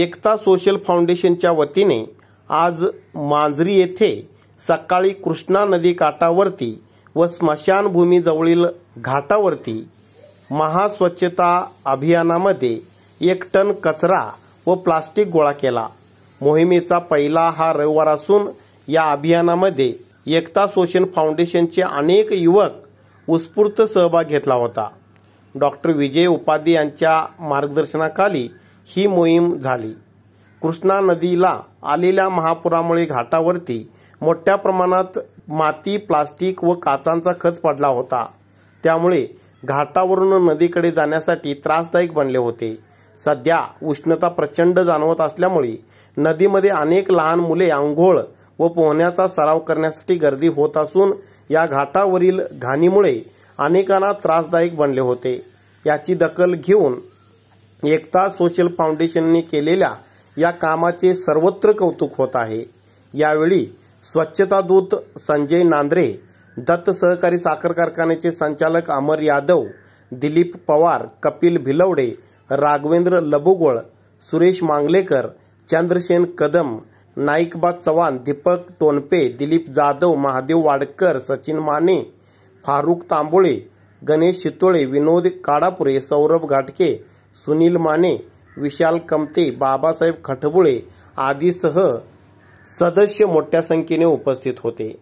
एकता social फाउंडेशनच्या वतीने आज मांजरी येथे सकाळी कृष्णा नदी काठावरती व स्मशानभूमीजवळील घाटावरती महास्वच्छता अभियानामध्ये एक टन कचरा व प्लास्टिक गोळा केला मोहिमेचा पहिला हा रविवार असून या अभियानामध्ये एकता सोशल फाउंडेशनचे अनेक युवक उत्स्फूर्त सहभाग घेतला होता डॉक्टर विजय उपाधी यांच्या मार्गदर्शनाखाली ही मोहीम झाली कृष्णा नदीला आलेल्या महापुरामुळे घाटावरती मोठ्या प्रमाणात माती प्लास्टिक व काचांचा खच पडला होता त्यामुळे घाटावरून नदीकडे जाण्यासाठी त्रासदायक बनले होते सध्या उष्णता प्रचंड जाणवत असल्यामुळे नदीमध्ये अनेक लहान मुले आंघोळ व पोहण्याचा सराव करण्यासाठी गर्दी होत असून या घाटावरील घाणीमुळे अनेकांना त्रासदायक बनले होते याची दखल घेऊन एकता सोशल फाउंडेशनने केलेल्या या कामाचे सर्वत्र कौतुक होत आहे यावेळी स्वच्छता दूत संजय नांद्रे दत्त सहकारी साखर कारखान्याचे संचालक अमर यादव दिलीप पवार कपिल भिलवडे राघवेंद्र लबुगोळ सुरेश मांगलेकर चंद्रसेन कदम नाईकबा चव्हाण दीपक टोनपे दिलीप जाधव महादेव वाडकर सचिन माने फारुख तांबोळे गणेश शितोळे विनोद काडापुरे सौरभ घाटके सुनील माने विशाल कमते बाबासाहेब खटबुळे आदीसह सदस्य मोठ्या संख्येने उपस्थित होते